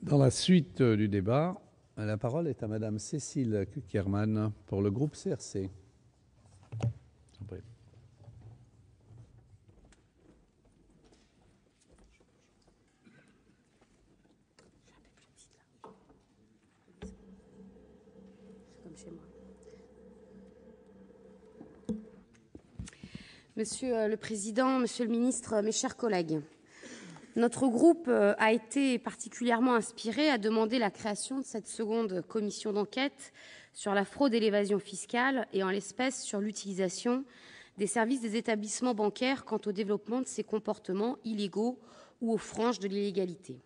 Dans la suite euh, du débat, la parole est à Madame Cécile Kuckerman pour le groupe CRC. Monsieur euh, le Président, Monsieur le Ministre, mes chers collègues, notre groupe euh, a été particulièrement inspiré à demander la création de cette seconde commission d'enquête sur la fraude et l'évasion fiscale et en l'espèce sur l'utilisation des services des établissements bancaires quant au développement de ces comportements illégaux ou aux franges de l'illégalité.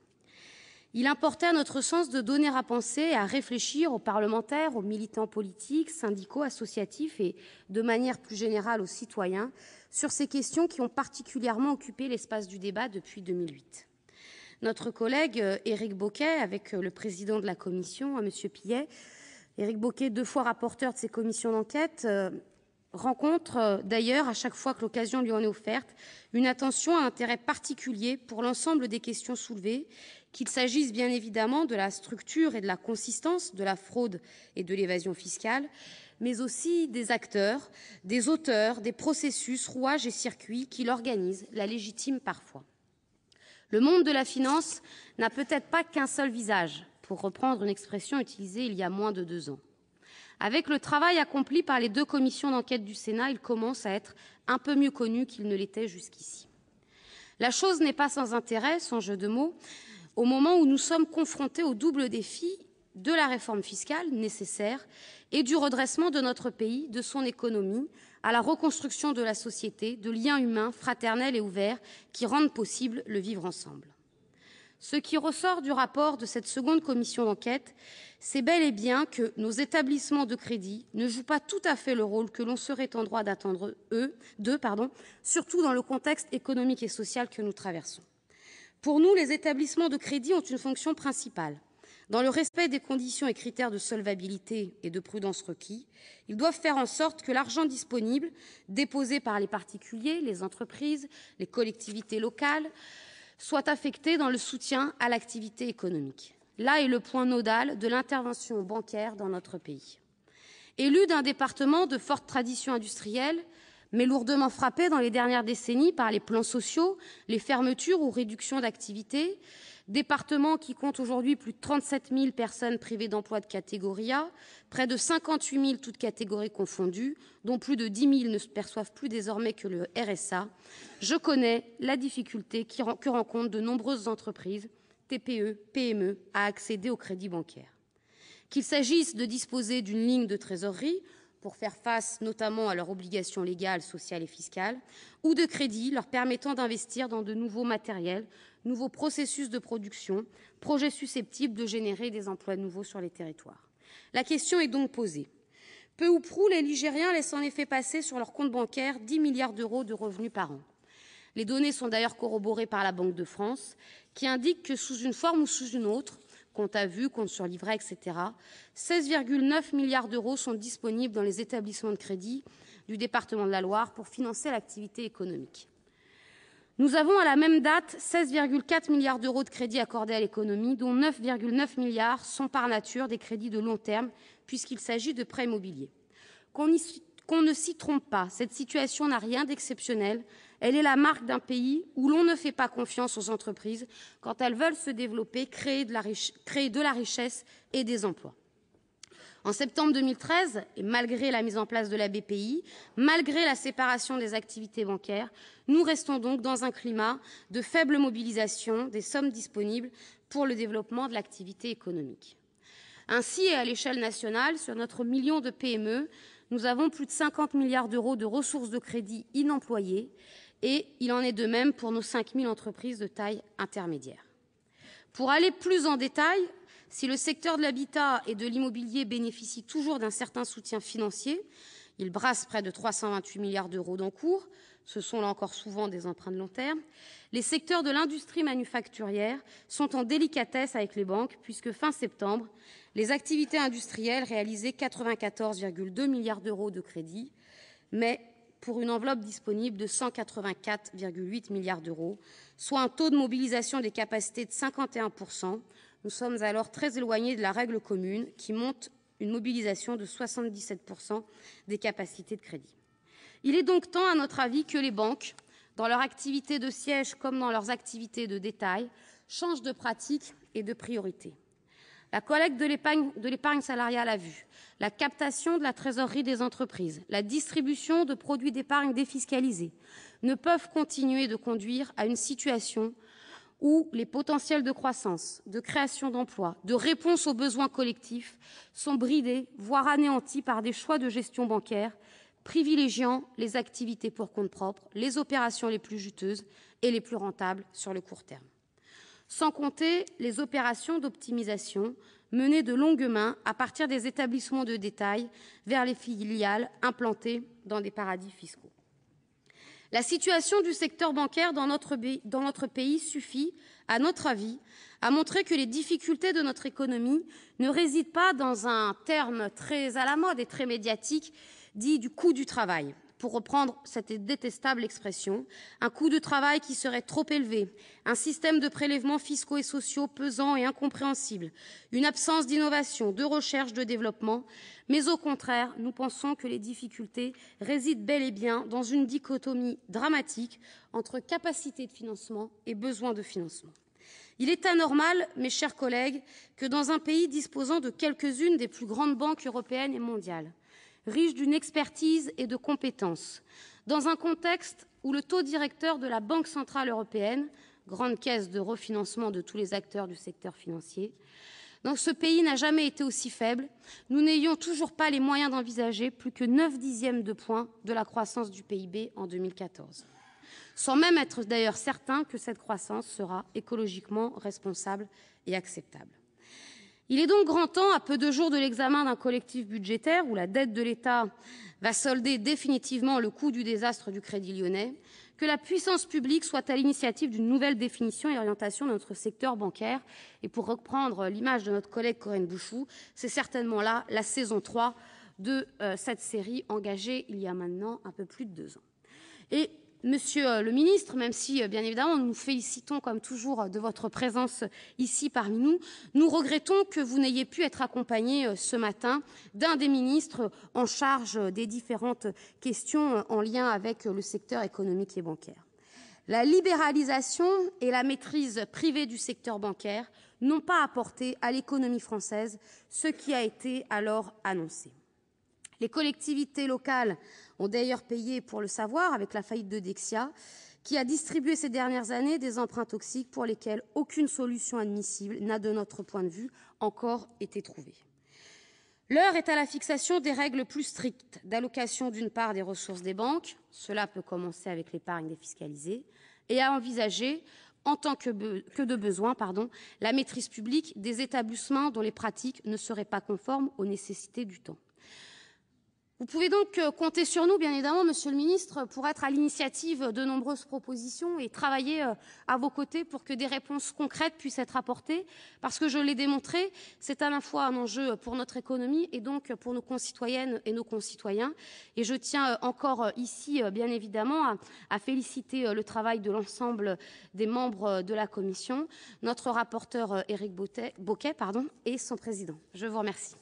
Il importait, à notre sens, de donner à penser et à réfléchir aux parlementaires, aux militants politiques, syndicaux, associatifs et, de manière plus générale, aux citoyens sur ces questions qui ont particulièrement occupé l'espace du débat depuis 2008. Notre collègue euh, Éric Boquet, avec euh, le président de la commission, hein, M. Pillet, Éric Boquet, deux fois rapporteur de ces commissions d'enquête, euh, rencontre d'ailleurs, à chaque fois que l'occasion lui en est offerte, une attention à intérêt particulier pour l'ensemble des questions soulevées qu'il s'agisse bien évidemment de la structure et de la consistance de la fraude et de l'évasion fiscale, mais aussi des acteurs, des auteurs, des processus, rouages et circuits qui l'organisent, la légitiment parfois. Le monde de la finance n'a peut-être pas qu'un seul visage, pour reprendre une expression utilisée il y a moins de deux ans. Avec le travail accompli par les deux commissions d'enquête du Sénat, il commence à être un peu mieux connu qu'il ne l'était jusqu'ici. La chose n'est pas sans intérêt, sans jeu de mots, au moment où nous sommes confrontés au double défi de la réforme fiscale, nécessaire, et du redressement de notre pays, de son économie, à la reconstruction de la société, de liens humains fraternels et ouverts qui rendent possible le vivre ensemble. Ce qui ressort du rapport de cette seconde commission d'enquête, c'est bel et bien que nos établissements de crédit ne jouent pas tout à fait le rôle que l'on serait en droit d'attendre d'eux, surtout dans le contexte économique et social que nous traversons. Pour nous, les établissements de crédit ont une fonction principale. Dans le respect des conditions et critères de solvabilité et de prudence requis, ils doivent faire en sorte que l'argent disponible, déposé par les particuliers, les entreprises, les collectivités locales, soit affecté dans le soutien à l'activité économique. Là est le point nodal de l'intervention bancaire dans notre pays. Élu d'un département de forte tradition industrielle, mais lourdement frappé dans les dernières décennies par les plans sociaux, les fermetures ou réductions d'activité. départements qui compte aujourd'hui plus de 37 000 personnes privées d'emploi de catégorie A, près de 58 000 toutes catégories confondues, dont plus de 10 000 ne perçoivent plus désormais que le RSA, je connais la difficulté que rencontrent de nombreuses entreprises, TPE, PME, à accéder au crédit bancaire. Qu'il s'agisse de disposer d'une ligne de trésorerie pour faire face notamment à leurs obligations légales, sociales et fiscales, ou de crédits leur permettant d'investir dans de nouveaux matériels, nouveaux processus de production, projets susceptibles de générer des emplois nouveaux sur les territoires. La question est donc posée. Peu ou prou, les Ligériens laissent en effet passer sur leur compte bancaire 10 milliards d'euros de revenus par an. Les données sont d'ailleurs corroborées par la Banque de France, qui indique que sous une forme ou sous une autre, Compte à vue, compte sur livret, etc. 16,9 milliards d'euros sont disponibles dans les établissements de crédit du département de la Loire pour financer l'activité économique. Nous avons, à la même date, 16,4 milliards d'euros de crédits accordés à l'économie, dont 9,9 milliards sont par nature des crédits de long terme, puisqu'il s'agit de prêts immobiliers. Qu'on qu'on ne s'y trompe pas, cette situation n'a rien d'exceptionnel. Elle est la marque d'un pays où l'on ne fait pas confiance aux entreprises quand elles veulent se développer, créer de la richesse et des emplois. En septembre 2013, et malgré la mise en place de la BPI, malgré la séparation des activités bancaires, nous restons donc dans un climat de faible mobilisation des sommes disponibles pour le développement de l'activité économique. Ainsi, et à l'échelle nationale, sur notre million de PME, nous avons plus de 50 milliards d'euros de ressources de crédit inemployées. et Il en est de même pour nos 5 entreprises de taille intermédiaire. Pour aller plus en détail, si le secteur de l'habitat et de l'immobilier bénéficie toujours d'un certain soutien financier- il brasse près de 328 milliards d'euros d'encours ce sont là encore souvent des emprunts de long terme les secteurs de l'industrie manufacturière sont en délicatesse avec les banques, puisque, fin septembre, les activités industrielles réalisaient 94,2 milliards d'euros de crédits, mais pour une enveloppe disponible de 184,8 milliards d'euros, soit un taux de mobilisation des capacités de 51 Nous sommes alors très éloignés de la règle commune, qui monte une mobilisation de 77 des capacités de crédit. Il est donc temps, à notre avis, que les banques, dans leur activité de siège comme dans leurs activités de détail, changent de pratique et de priorité. La collecte de l'épargne salariale à vue, la captation de la trésorerie des entreprises, la distribution de produits d'épargne défiscalisés ne peuvent continuer de conduire à une situation où les potentiels de croissance, de création d'emplois, de réponse aux besoins collectifs sont bridés, voire anéantis par des choix de gestion bancaire privilégiant les activités pour compte propre, les opérations les plus juteuses et les plus rentables sur le court terme. Sans compter les opérations d'optimisation menées de longue main à partir des établissements de détail vers les filiales implantées dans des paradis fiscaux. La situation du secteur bancaire dans notre pays suffit, à notre avis, à montrer que les difficultés de notre économie ne résident pas dans un terme très à la mode et très médiatique dit du coût du travail pour reprendre cette détestable expression, un coût de travail qui serait trop élevé, un système de prélèvements fiscaux et sociaux pesant et incompréhensible, une absence d'innovation, de recherche, de développement. Mais au contraire, nous pensons que les difficultés résident bel et bien dans une dichotomie dramatique entre capacité de financement et besoin de financement. Il est anormal, mes chers collègues, que dans un pays disposant de quelques-unes des plus grandes banques européennes et mondiales, riche d'une expertise et de compétences, dans un contexte où le taux directeur de la Banque centrale européenne, grande caisse de refinancement de tous les acteurs du secteur financier, dans ce pays n'a jamais été aussi faible, nous n'ayons toujours pas les moyens d'envisager plus que 9 dixièmes de points de la croissance du PIB en 2014, sans même être d'ailleurs certain que cette croissance sera écologiquement responsable et acceptable. Il est donc grand temps, à peu de jours de l'examen d'un collectif budgétaire où la dette de l'État va solder définitivement le coût du désastre du Crédit lyonnais, que la puissance publique soit à l'initiative d'une nouvelle définition et orientation de notre secteur bancaire. Et Pour reprendre l'image de notre collègue Corinne Bouchou, c'est certainement là la saison 3 de euh, cette série engagée il y a maintenant un peu plus de deux ans. Monsieur euh, le ministre, même si, euh, bien évidemment, nous nous félicitons, comme toujours, euh, de votre présence ici parmi nous, nous regrettons que vous n'ayez pu être accompagné ce matin d'un des ministres en charge des différentes questions en lien avec le secteur économique et bancaire. La libéralisation et la maîtrise privée du secteur bancaire n'ont pas apporté à l'économie française ce qui a été alors annoncé. Les collectivités locales ont d'ailleurs payé pour le savoir avec la faillite de Dexia, qui a distribué ces dernières années des emprunts toxiques pour lesquels aucune solution admissible n'a, de notre point de vue, encore été trouvée. L'heure est à la fixation des règles plus strictes d'allocation d'une part des ressources des banques, cela peut commencer avec l'épargne défiscalisée, et à envisager, en tant que, de besoin, pardon, la maîtrise publique des établissements dont les pratiques ne seraient pas conformes aux nécessités du temps. Vous pouvez donc euh, compter sur nous, bien évidemment, monsieur le ministre, pour être à l'initiative de nombreuses propositions et travailler euh, à vos côtés pour que des réponses concrètes puissent être apportées. Parce que, je l'ai démontré, c'est à la fois un enjeu pour notre économie et donc pour nos concitoyennes et nos concitoyens. Et je tiens euh, encore ici, bien évidemment, à, féliciter le travail de l'ensemble des membres de la Commission, notre rapporteur Éric Boquet et son président. Je vous remercie.